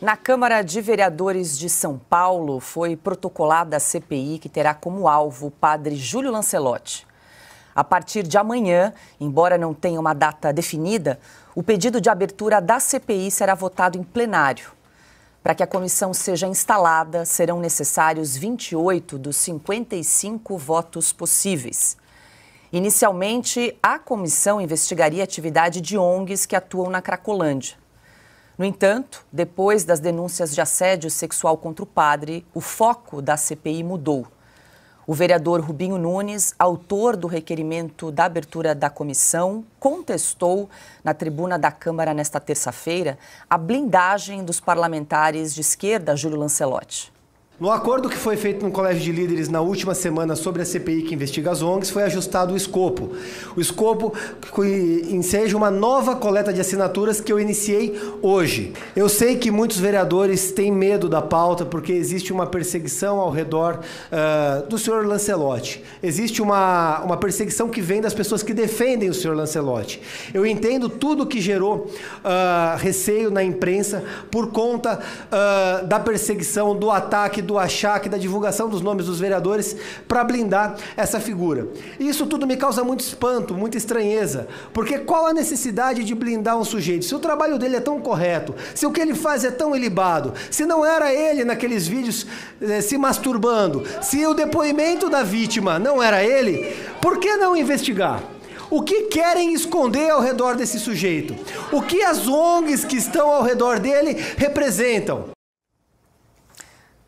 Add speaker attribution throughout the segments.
Speaker 1: Na Câmara de Vereadores de São Paulo foi protocolada a CPI que terá como alvo o padre Júlio Lancelotti. A partir de amanhã, embora não tenha uma data definida, o pedido de abertura da CPI será votado em plenário. Para que a comissão seja instalada, serão necessários 28 dos 55 votos possíveis. Inicialmente, a comissão investigaria a atividade de ONGs que atuam na Cracolândia. No entanto, depois das denúncias de assédio sexual contra o padre, o foco da CPI mudou. O vereador Rubinho Nunes, autor do requerimento da abertura da comissão, contestou na tribuna da Câmara nesta terça-feira a blindagem dos parlamentares de esquerda, Júlio Lancelotti.
Speaker 2: No acordo que foi feito no Colégio de Líderes na última semana sobre a CPI que investiga as ONGs, foi ajustado o escopo. O escopo que enseja uma nova coleta de assinaturas que eu iniciei hoje. Eu sei que muitos vereadores têm medo da pauta porque existe uma perseguição ao redor uh, do senhor Lancelotti. Existe uma, uma perseguição que vem das pessoas que defendem o senhor Lancelotti. Eu entendo tudo que gerou uh, receio na imprensa por conta uh, da perseguição, do ataque do achaque, da divulgação dos nomes dos vereadores para blindar essa figura. Isso tudo me causa muito espanto, muita estranheza, porque qual a necessidade de blindar um sujeito? Se o trabalho dele é tão correto, se o que ele faz é tão ilibado, se não era ele naqueles vídeos eh, se masturbando, se o depoimento da vítima não era ele, por que não investigar? O que querem esconder ao redor desse sujeito? O que as ONGs que estão ao redor dele
Speaker 1: representam?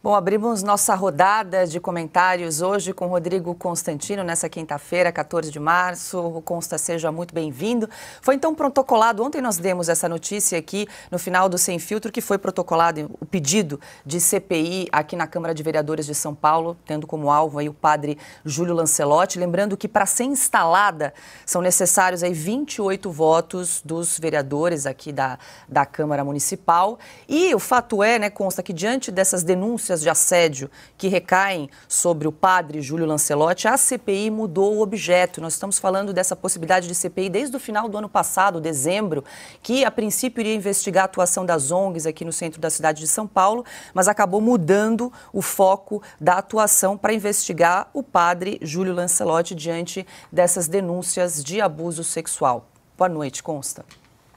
Speaker 1: Bom, abrimos nossa rodada de comentários hoje com Rodrigo Constantino, nessa quinta-feira, 14 de março. O Consta, seja muito bem-vindo. Foi então protocolado, ontem nós demos essa notícia aqui no final do Sem Filtro, que foi protocolado o pedido de CPI aqui na Câmara de Vereadores de São Paulo, tendo como alvo aí o padre Júlio Lancelotti. Lembrando que para ser instalada são necessários aí 28 votos dos vereadores aqui da, da Câmara Municipal. E o fato é, né, Consta, que diante dessas denúncias, denúncias de assédio que recaem sobre o padre Júlio Lancelotti, a CPI mudou o objeto. Nós estamos falando dessa possibilidade de CPI desde o final do ano passado, dezembro, que a princípio iria investigar a atuação das ONGs aqui no centro da cidade de São Paulo, mas acabou mudando o foco da atuação para investigar o padre Júlio Lancelotti diante dessas denúncias de abuso sexual. Boa noite, Consta.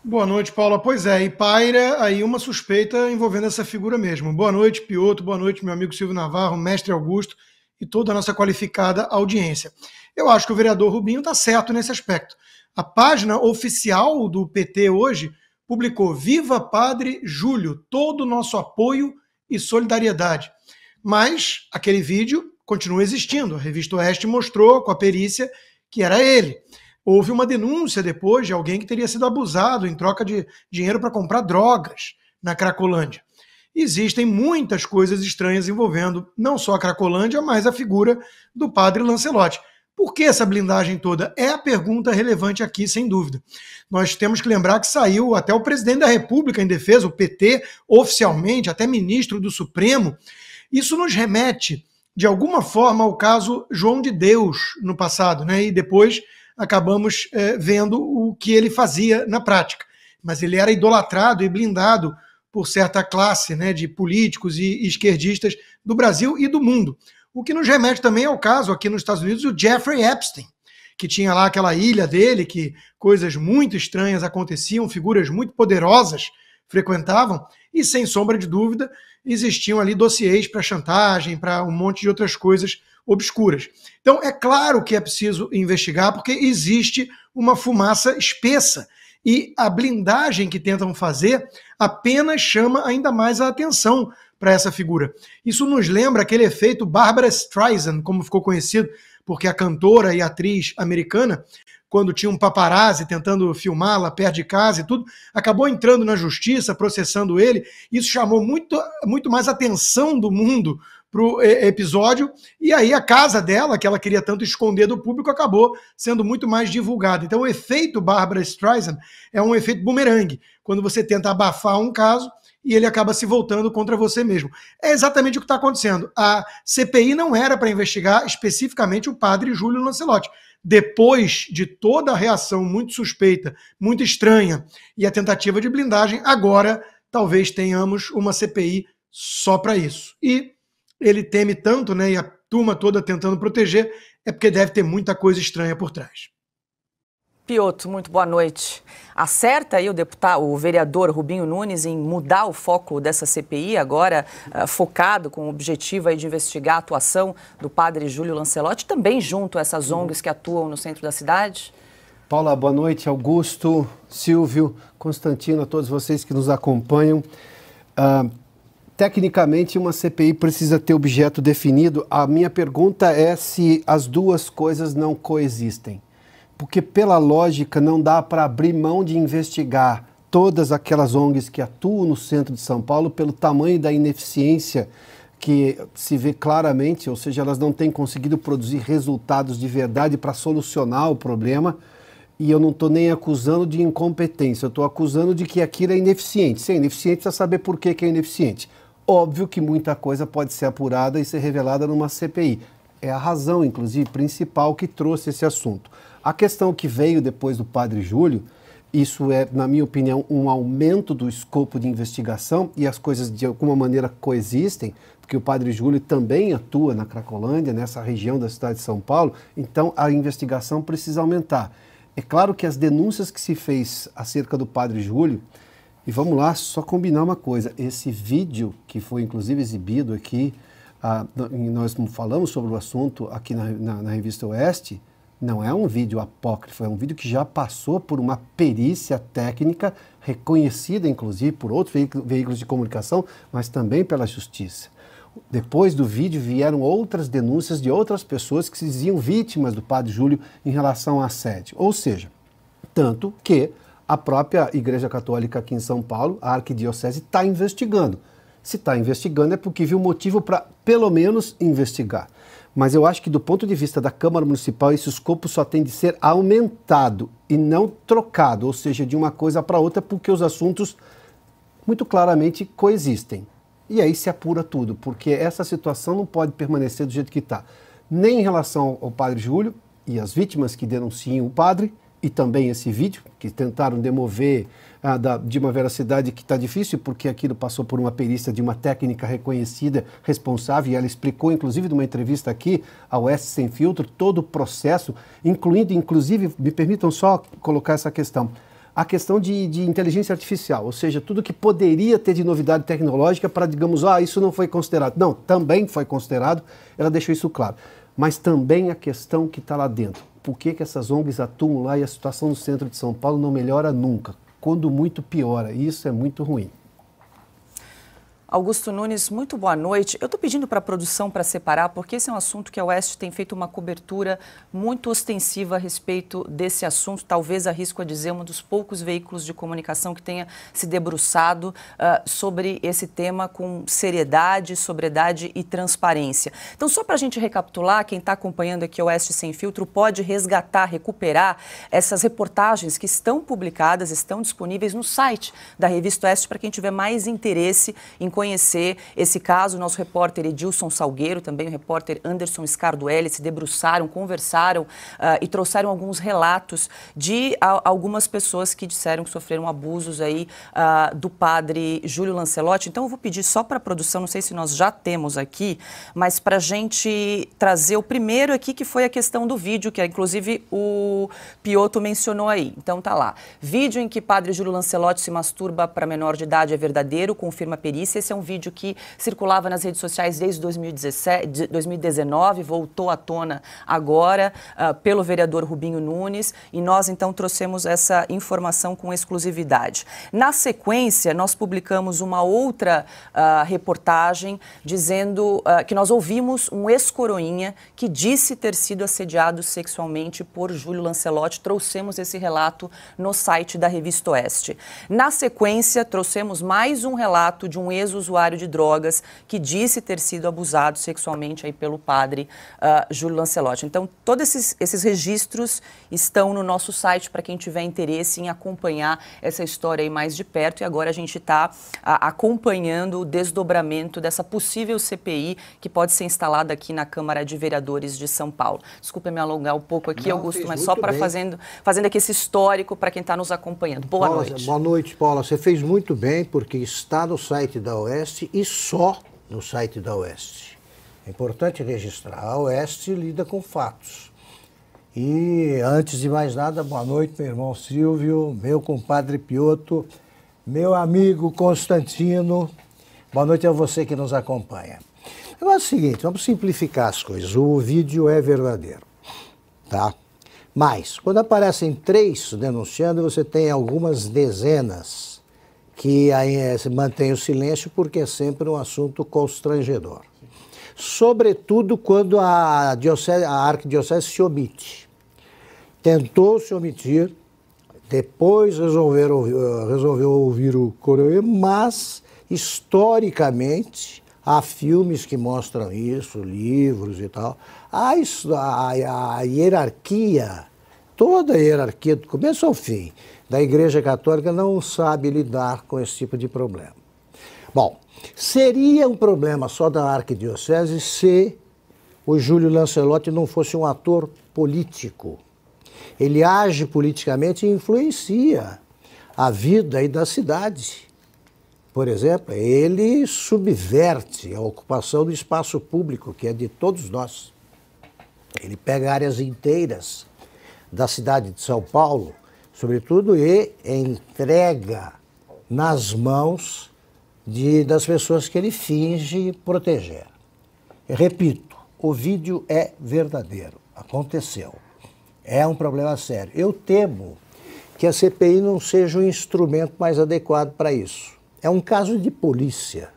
Speaker 3: Boa noite, Paula. Pois é, e paira aí uma suspeita envolvendo essa figura mesmo. Boa noite, Pioto. Boa noite, meu amigo Silvio Navarro, mestre Augusto e toda a nossa qualificada audiência. Eu acho que o vereador Rubinho está certo nesse aspecto. A página oficial do PT hoje publicou Viva Padre Júlio, todo o nosso apoio e solidariedade. Mas aquele vídeo continua existindo. A revista Oeste mostrou com a perícia que era ele. Houve uma denúncia depois de alguém que teria sido abusado em troca de dinheiro para comprar drogas na Cracolândia. Existem muitas coisas estranhas envolvendo não só a Cracolândia, mas a figura do padre Lancelotti. Por que essa blindagem toda? É a pergunta relevante aqui, sem dúvida. Nós temos que lembrar que saiu até o presidente da República em defesa, o PT, oficialmente, até ministro do Supremo. Isso nos remete, de alguma forma, ao caso João de Deus no passado, né? E depois acabamos é, vendo o que ele fazia na prática. Mas ele era idolatrado e blindado por certa classe né, de políticos e esquerdistas do Brasil e do mundo. O que nos remete também ao caso aqui nos Estados Unidos do Jeffrey Epstein, que tinha lá aquela ilha dele, que coisas muito estranhas aconteciam, figuras muito poderosas frequentavam, e sem sombra de dúvida existiam ali dossiês para chantagem, para um monte de outras coisas obscuras. Então, é claro que é preciso investigar, porque existe uma fumaça espessa. E a blindagem que tentam fazer apenas chama ainda mais a atenção para essa figura. Isso nos lembra aquele efeito Barbara Streisand, como ficou conhecido, porque a cantora e atriz americana, quando tinha um paparazzi tentando filmá-la perto de casa e tudo, acabou entrando na justiça, processando ele. Isso chamou muito, muito mais atenção do mundo pro episódio. E aí a casa dela, que ela queria tanto esconder do público, acabou sendo muito mais divulgada. Então o efeito Barbara Streisand é um efeito bumerangue. Quando você tenta abafar um caso e ele acaba se voltando contra você mesmo. É exatamente o que está acontecendo. A CPI não era para investigar especificamente o padre Júlio Lancelotti. Depois de toda a reação muito suspeita, muito estranha e a tentativa de blindagem, agora talvez tenhamos uma CPI só para isso. E ele teme tanto, né, e a turma toda tentando proteger, é porque deve ter muita coisa estranha por trás.
Speaker 1: Pioto, muito boa noite. Acerta aí o deputado, o vereador Rubinho Nunes em mudar o foco dessa CPI agora, uh, focado com o objetivo aí de investigar a atuação do padre Júlio Lancelotti, também junto a essas uhum. ONGs que atuam no centro da cidade?
Speaker 4: Paula, boa noite. Augusto, Silvio, Constantino, a todos vocês que nos acompanham. Uh, tecnicamente uma CPI precisa ter objeto definido. A minha pergunta é se as duas coisas não coexistem. Porque, pela lógica, não dá para abrir mão de investigar todas aquelas ONGs que atuam no centro de São Paulo pelo tamanho da ineficiência que se vê claramente, ou seja, elas não têm conseguido produzir resultados de verdade para solucionar o problema. E eu não estou nem acusando de incompetência, eu estou acusando de que aquilo é ineficiente. Se é ineficiente, precisa saber por que, que é ineficiente. Óbvio que muita coisa pode ser apurada e ser revelada numa CPI. É a razão, inclusive, principal que trouxe esse assunto. A questão que veio depois do padre Júlio, isso é, na minha opinião, um aumento do escopo de investigação e as coisas de alguma maneira coexistem, porque o Padre Júlio também atua na Cracolândia, nessa região da cidade de São Paulo, então a investigação precisa aumentar. É claro que as denúncias que se fez acerca do Padre Júlio e vamos lá, só combinar uma coisa. Esse vídeo que foi inclusive exibido aqui, ah, nós falamos sobre o assunto aqui na, na, na revista Oeste, não é um vídeo apócrifo, é um vídeo que já passou por uma perícia técnica reconhecida, inclusive, por outros veículos de comunicação, mas também pela justiça. Depois do vídeo vieram outras denúncias de outras pessoas que se diziam vítimas do padre Júlio em relação à assédio. Ou seja, tanto que a própria Igreja Católica aqui em São Paulo, a Arquidiocese, está investigando. Se está investigando é porque viu motivo para, pelo menos, investigar. Mas eu acho que, do ponto de vista da Câmara Municipal, esse escopo só tem de ser aumentado e não trocado, ou seja, de uma coisa para outra, porque os assuntos muito claramente coexistem. E aí se apura tudo, porque essa situação não pode permanecer do jeito que está, nem em relação ao padre Júlio e as vítimas que denunciam o padre, e também esse vídeo, que tentaram demover ah, da, de uma veracidade que está difícil, porque aquilo passou por uma perícia de uma técnica reconhecida, responsável, e ela explicou, inclusive, numa entrevista aqui ao S Sem Filtro, todo o processo, incluindo, inclusive, me permitam só colocar essa questão, a questão de, de inteligência artificial, ou seja, tudo que poderia ter de novidade tecnológica para, digamos, ah, isso não foi considerado. Não, também foi considerado, ela deixou isso claro. Mas também a questão que está lá dentro por que, que essas ONGs atuam lá e a situação no centro de São Paulo não melhora nunca, quando muito piora. E isso é muito ruim.
Speaker 1: Augusto Nunes, muito boa noite. Eu estou pedindo para a produção para separar, porque esse é um assunto que a Oeste tem feito uma cobertura muito ostensiva a respeito desse assunto. Talvez arrisco a dizer um dos poucos veículos de comunicação que tenha se debruçado uh, sobre esse tema com seriedade, sobriedade e transparência. Então, só para a gente recapitular, quem está acompanhando aqui a Oeste Sem Filtro pode resgatar, recuperar essas reportagens que estão publicadas, estão disponíveis no site da revista Oeste para quem tiver mais interesse em conhecer conhecer esse caso. Nosso repórter Edilson Salgueiro, também o repórter Anderson Scarduelli, se debruçaram, conversaram uh, e trouxeram alguns relatos de a, algumas pessoas que disseram que sofreram abusos aí uh, do padre Júlio Lancelotti. Então, eu vou pedir só para a produção, não sei se nós já temos aqui, mas para a gente trazer o primeiro aqui, que foi a questão do vídeo, que é, inclusive o Pioto mencionou aí. Então, tá lá. Vídeo em que padre Júlio Lancelotti se masturba para menor de idade é verdadeiro, confirma a perícia. Esse é é um vídeo que circulava nas redes sociais desde 2017, 2019, voltou à tona agora uh, pelo vereador Rubinho Nunes e nós então trouxemos essa informação com exclusividade. Na sequência, nós publicamos uma outra uh, reportagem dizendo uh, que nós ouvimos um ex-coroinha que disse ter sido assediado sexualmente por Júlio Lancelotti. Trouxemos esse relato no site da revista Oeste. Na sequência, trouxemos mais um relato de um ex usuário de drogas que disse ter sido abusado sexualmente aí pelo padre uh, Júlio Lancelotti. Então, todos esses, esses registros estão no nosso site para quem tiver interesse em acompanhar essa história aí mais de perto. E agora a gente está uh, acompanhando o desdobramento dessa possível CPI que pode ser instalada aqui na Câmara de Vereadores de São Paulo. Desculpa me alongar um pouco aqui, Não, Augusto, mas só para fazendo, fazendo aqui esse histórico para quem está nos acompanhando. Boa Paula, noite.
Speaker 5: Boa noite, Paula. Você fez muito bem, porque está no site da OE Oeste e só no site da Oeste. É importante registrar. A Oeste lida com fatos. E antes de mais nada, boa noite, meu irmão Silvio, meu compadre Pioto, meu amigo Constantino. Boa noite a você que nos acompanha. Agora é o seguinte, vamos simplificar as coisas. O vídeo é verdadeiro, tá? Mas, quando aparecem três denunciando, você tem algumas dezenas que eh, mantém o silêncio porque é sempre um assunto constrangedor. Sobretudo quando a, diocese, a arquidiocese se omite. Tentou se omitir, depois eh, resolveu ouvir o Coroê, mas historicamente há filmes que mostram isso, livros e tal. A, a, a hierarquia, toda a hierarquia, do começo ao fim, da Igreja Católica não sabe lidar com esse tipo de problema. Bom, seria um problema só da arquidiocese se o Júlio Lancelotti não fosse um ator político. Ele age politicamente e influencia a vida e da cidade. Por exemplo, ele subverte a ocupação do espaço público, que é de todos nós. Ele pega áreas inteiras da cidade de São Paulo sobretudo, e entrega nas mãos de, das pessoas que ele finge proteger. Eu repito, o vídeo é verdadeiro, aconteceu. É um problema sério. Eu temo que a CPI não seja o instrumento mais adequado para isso. É um caso de polícia.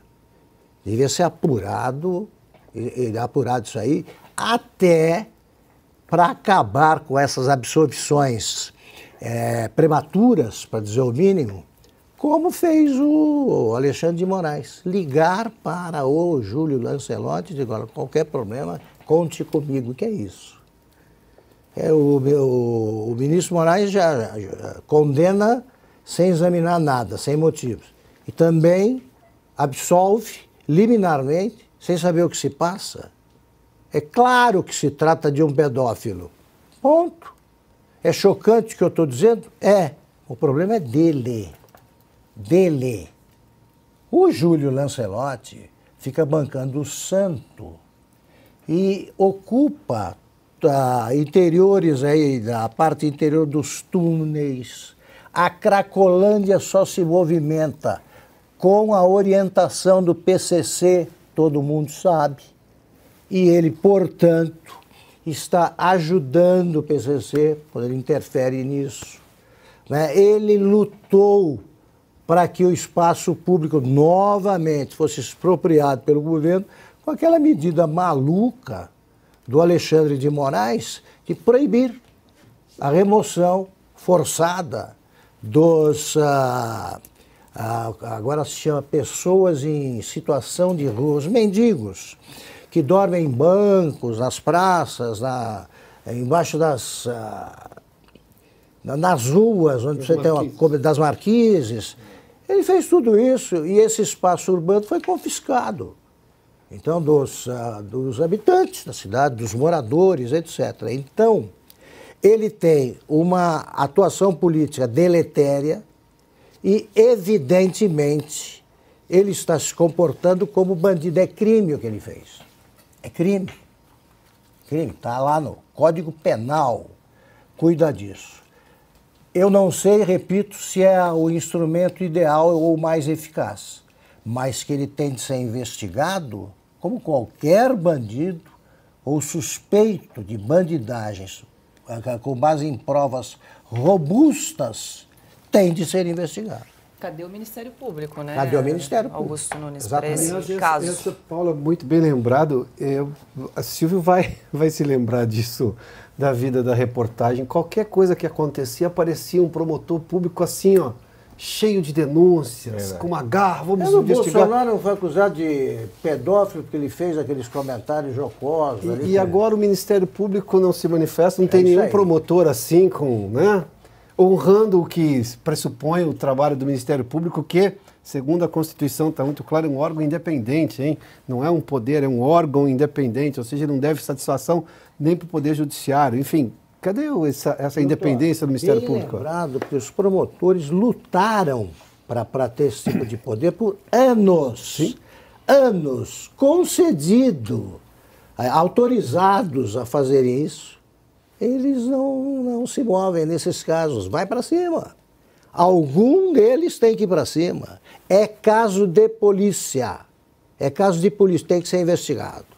Speaker 5: Devia ser apurado, ele é apurado isso aí, até para acabar com essas absorções é, prematuras, para dizer o mínimo, como fez o Alexandre de Moraes, ligar para o Júlio Lancelotti e dizer, qualquer problema, conte comigo, que é isso. É, o, meu o ministro Moraes já, já condena sem examinar nada, sem motivos. E também absolve liminarmente, sem saber o que se passa. É claro que se trata de um pedófilo. Ponto. É chocante o que eu estou dizendo? É. O problema é dele. Dele. O Júlio Lancelotti fica bancando o santo e ocupa tá, interiores aí, da parte interior dos túneis. A Cracolândia só se movimenta com a orientação do PCC, todo mundo sabe. E ele, portanto, está ajudando o PCC, quando ele interfere nisso. Né? Ele lutou para que o espaço público novamente fosse expropriado pelo governo com aquela medida maluca do Alexandre de Moraes de proibir a remoção forçada dos. Ah, ah, agora se chama pessoas em situação de rua, os mendigos que dormem em bancos, nas praças, na, embaixo das. Ah, nas ruas, onde das você marquises. tem uma, das marquises. Ele fez tudo isso e esse espaço urbano foi confiscado. Então, dos, uh, dos habitantes da cidade, dos moradores, etc. Então, ele tem uma atuação política deletéria e, evidentemente, ele está se comportando como bandido. É crime o que ele fez. É crime. Crime. Está lá no Código Penal. Cuida disso. Eu não sei, repito, se é o instrumento ideal ou mais eficaz, mas que ele tem de ser investigado, como qualquer bandido ou suspeito de bandidagens, eh, com base em provas robustas, tem de ser investigado.
Speaker 1: Cadê o Ministério Público, né? Cadê o Ministério Público? Augusto Nunes,
Speaker 4: Exatamente. para esse caso. Essa, Paula, muito bem lembrado. Eu, é, a Silvio vai, vai se lembrar disso, da vida da reportagem. Qualquer coisa que acontecia, aparecia um promotor público assim, ó, cheio de denúncias, é com uma garra, vamos Mas é, investigar. O
Speaker 5: Bolsonaro foi acusado de pedófilo porque ele fez aqueles comentários jocosos. E, ali, e agora o Ministério
Speaker 4: Público não se manifesta, não é tem nenhum aí. promotor assim com, né? honrando o que pressupõe o trabalho do Ministério Público, que, segundo a Constituição, está muito claro, é um órgão independente, hein? não é um poder, é um órgão independente, ou seja, não deve satisfação
Speaker 5: nem para o Poder Judiciário. Enfim, cadê essa, essa independência do Ministério bem Público? lembrado que os promotores lutaram para ter esse tipo de poder por anos. Sim. Anos concedido, autorizados a fazer isso eles não, não se movem nesses casos. Vai para cima. Algum deles tem que ir para cima. É caso de polícia. É caso de polícia, tem que ser investigado.